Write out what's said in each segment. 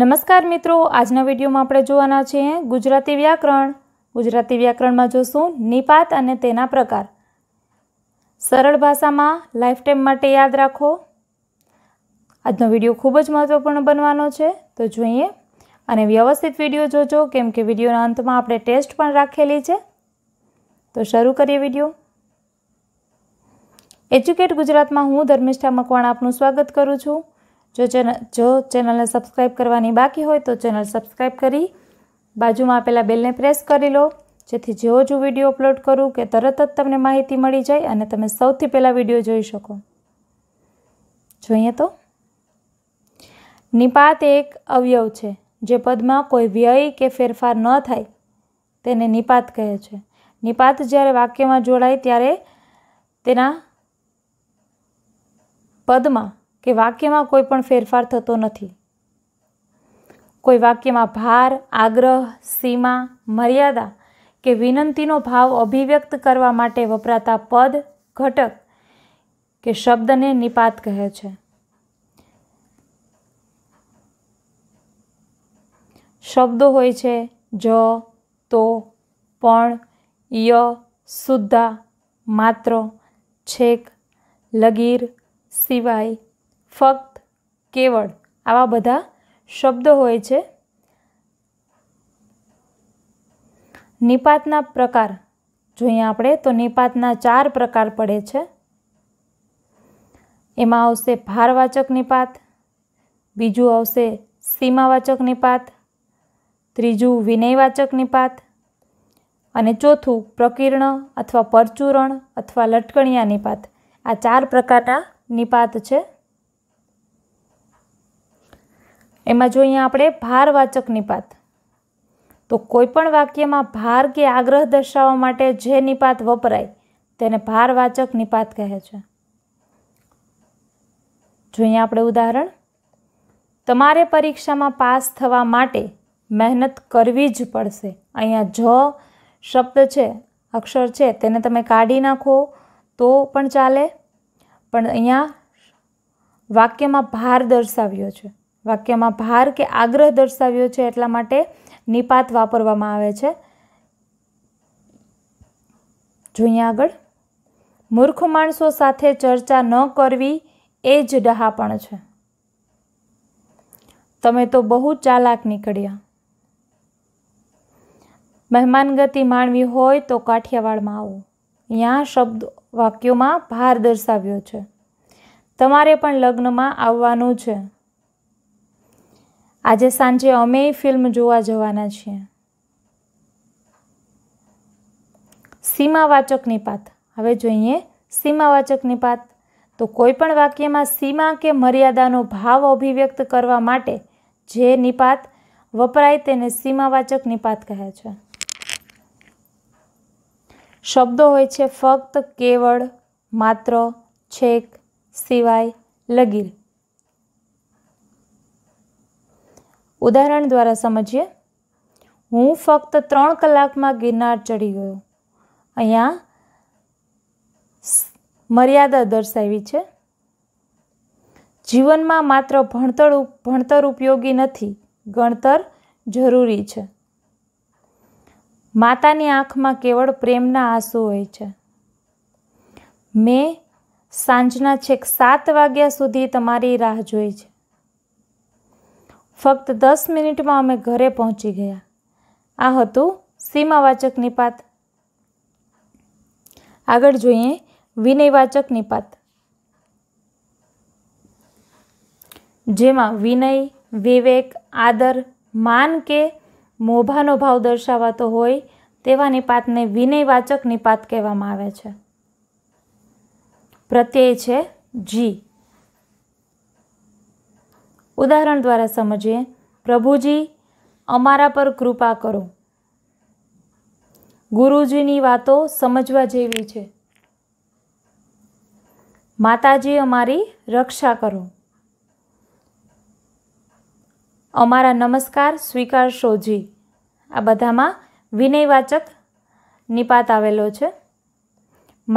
નમસ્કાર મિત્રો આજના વિડીયોમાં આપણે જોવાના છીએ ગુજરાતી વ્યાકરણ ગુજરાતી વ્યાકરણમાં જોશું નિપાત અને તેના પ્રકાર સરળ ભાષામાં લાઈફ ટાઈમ માટે યાદ રાખો આજનો વિડીયો ખૂબ જ મહત્ત્વપૂર્ણ બનવાનો છે તો જોઈએ અને વ્યવસ્થિત વિડીયો જોજો કેમ કે વિડીયોના અંતમાં આપણે ટેસ્ટ પણ રાખેલી છે તો શરૂ કરીએ વિડીયો એજ્યુકેટ ગુજરાતમાં હું ધર્મિષ્ઠા મકવાણા આપનું સ્વાગત કરું છું જો ચેનલ જો ચેનલને સબસ્ક્રાઈબ કરવાની બાકી હોય તો ચેનલ સબસ્ક્રાઈબ કરી બાજુમાં આપેલા બેલને પ્રેસ કરી લો જેથી જેવો જ વિડીયો અપલોડ કરું કે તરત જ તમને માહિતી મળી જાય અને તમે સૌથી પહેલાં વિડીયો જોઈ શકો જોઈએ તો નિપાત એક અવયવ છે જે પદમાં કોઈ વ્યય કે ફેરફાર ન થાય તેને નિપાત કહે છે નિપાત જ્યારે વાક્યમાં જોડાય ત્યારે તેના પદમાં કે વાક્યમાં કોઈ પણ ફેરફાર થતો નથી કોઈ વાક્યમાં ભાર આગ્રહ સીમા મર્યાદા કે વિનંતીનો ભાવ અભિવ્યક્ત કરવા માટે વપરાતા પદ ઘટક કે શબ્દને નિપાત કહે છે શબ્દો હોય છે જ તો પણ ય સુદ્ધા માત્ર છેક લગીર સિવાય ફક્ત કેવળ આવા બધા શબ્દો હોય છે નિપાતના પ્રકાર જોઈએ આપણે તો નિપાતના ચાર પ્રકાર પડે છે એમાં આવશે ભારવાચક નિપાત બીજું આવશે સીમાવાચક નિપાત ત્રીજું વિનયવાચક નિપાત અને ચોથું પ્રકીર્ણ અથવા પરચૂરણ અથવા લટકણિયા નિપાત આ ચાર પ્રકારના નિપાત છે એમાં જોઈએ આપણે ભારવાચક નિપાત તો કોઈપણ વાક્યમાં ભાર કે આગ્રહ દર્શાવવા માટે જે નિપાત વપરાય તેને ભારવાચક નિપાત કહે છે જોઈએ આપણે ઉદાહરણ તમારે પરીક્ષામાં પાસ થવા માટે મહેનત કરવી જ પડશે અહીંયા જ શબ્દ છે અક્ષર છે તેને તમે કાઢી નાખો તો પણ ચાલે પણ અહીંયા વાક્યમાં ભાર દર્શાવ્યો છે વાક્યમાં ભાર કે આગ્રહ દર્શાવ્યો છે એટલા માટે નિપાત વાપરવામાં આવે છે જોઈએ આગળ મૂર્ખ માણસો સાથે ચર્ચા ન કરવી એ જ ડહાપણ છે તમે તો બહુ ચાલાક નીકળ્યા મહેમાનગતિ માણવી હોય તો કાઠિયાવાડમાં આવો ત્યાં શબ્દ વાક્યોમાં ભાર દર્શાવ્યો છે તમારે પણ લગ્નમાં આવવાનું છે આજે સાંજે અમે ફિલ્મ જોવા જવાના છીએ સીમાવાચક નિપાત હવે જોઈએ સીમાવાચક નિપાત તો કોઈપણ વાક્યમાં સીમા કે મર્યાદાનો ભાવ અભિવ્યક્ત કરવા માટે જે નિપાત વપરાય તેને સીમાવાચક નિપાત કહે છે શબ્દો હોય છે ફક્ત કેવળ માત્ર છેક સિવાય લગીર ઉદાહરણ દ્વારા સમજીએ હું ફક્ત ત્રણ કલાકમાં ગિરનાર ચડી ગયો અહીંયા મર્યાદા દર્શાવી છે જીવનમાં માત્ર ભણતર ભણતર ઉપયોગી નથી ગણતર જરૂરી છે માતાની આંખમાં કેવળ પ્રેમના આંસુ હોય છે મેં સાંજના છેક સાત વાગ્યા સુધી તમારી રાહ જોઈ છે ફક્ત દસ મિનિટમાં અમે ઘરે પહોંચી ગયા આ હતું સીમાવાચક નિપાત આગળ જોઈએ વિનયવાચક નિપાત જેમાં વિનય વિવેક આદર માન કે મોભાનો ભાવ દર્શાવાતો હોય તેવા નિપાતને વિનયવાચક નિપાત કહેવામાં આવે છે પ્રત્યય છે જી ઉદાહરણ દ્વારા સમજીએ પ્રભુજી અમારા પર કૃપા કરો ગુરુજીની વાતો સમજવા જેવી છે માતાજી અમારી રક્ષા કરો અમારા નમસ્કાર સ્વીકારશો જી આ બધામાં વિનયવાચક નિપાત આવેલો છે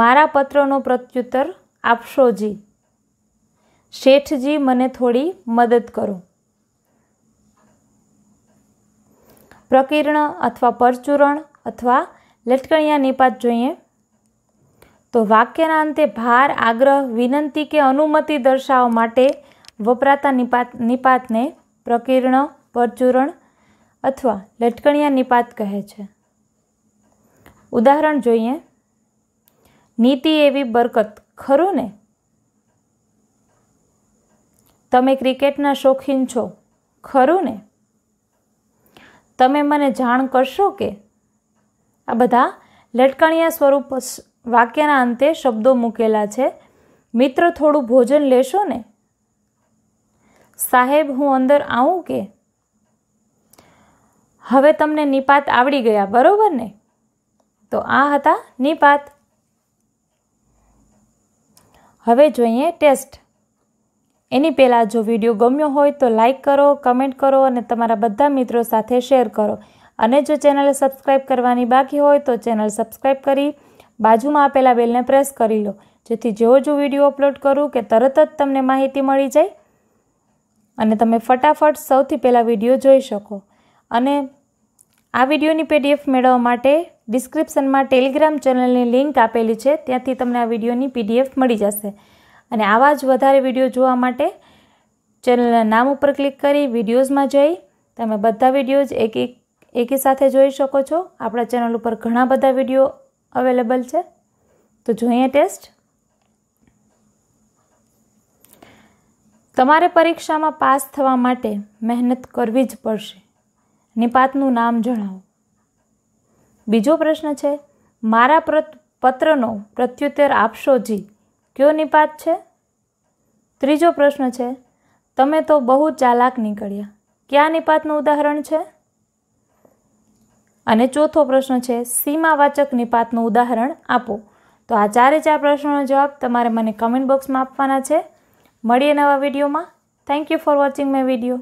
મારા પત્રનો પ્રત્યુત્તર આપશો જી શેઠજી મને થોડી મદદ કરો પ્રકીર્ણ અથવા પરચૂરણ અથવા લટકણિયા નિપાત જોઈએ તો વાક્યના અંતે ભાર આગ્રહ વિનંતી કે અનુમતિ દર્શાવવા માટે વપરાતા નિપાત નિપાતને પ્રકીર્ણ પરચુરણ અથવા લટકણિયા નિપાત કહે છે ઉદાહરણ જોઈએ નીતિ એવી બરકત ખરું ને તમે ક્રિકેટના શોખીન છો ખરું ને તમે મને જાણ કરશો કે આ બધા લટકણિયા સ્વરૂપ વાક્યના અંતે શબ્દો મૂકેલા છે મિત્ર થોડું ભોજન લેશો ને સાહેબ હું અંદર આવું કે હવે તમને નિપાત આવડી ગયા બરોબર ને તો આ હતા નિપાત હવે જોઈએ ટેસ્ટ એની પહેલાં જો વિડીયો ગમ્યો હોય તો લાઇક કરો કમેન્ટ કરો અને તમારા બધા મિત્રો સાથે શેર કરો અને જો ચેનલ સબસ્ક્રાઇબ કરવાની બાકી હોય તો ચેનલ સબસ્ક્રાઇબ કરી બાજુમાં આપેલા બેલને પ્રેસ કરી લો જેથી જેવો જો વિડીયો અપલોડ કરું કે તરત જ તમને માહિતી મળી જાય અને તમે ફટાફટ સૌથી પહેલાં વિડીયો જોઈ શકો અને આ વિડીયોની પીડીએફ મેળવવા માટે ડિસ્ક્રિપ્શનમાં ટેલિગ્રામ ચેનલની લિંક આપેલી છે ત્યાંથી તમને આ વિડીયોની પીડીએફ મળી જશે અને આવા જ વધારે વિડીયો જોવા માટે ચેનલના નામ ઉપર ક્લિક કરી વિડીયોઝમાં જઈ તમે બધા વિડીયોઝ એક એક એકી સાથે જોઈ શકો છો આપણા ચેનલ ઉપર ઘણા બધા વિડીયો અવેલેબલ છે તો જોઈએ ટેસ્ટ તમારે પરીક્ષામાં પાસ થવા માટે મહેનત કરવી જ પડશે નિપાતનું નામ જણાવો બીજો પ્રશ્ન છે મારા પત્રનો પ્રત્યુત્તર આપશો જી કયો નિપાત છે ત્રીજો પ્રશ્ન છે તમે તો બહુ ચાલાક નીકળ્યા કયા નિપાતનું ઉદાહરણ છે અને ચોથો પ્રશ્ન છે સીમાવાચક નિપાતનું ઉદાહરણ આપો તો આ ચારે ચાર પ્રશ્નોનો જવાબ તમારે મને કમેન્ટ બોક્સમાં આપવાના છે મળીએ નવા વિડીયોમાં thank you for watching my video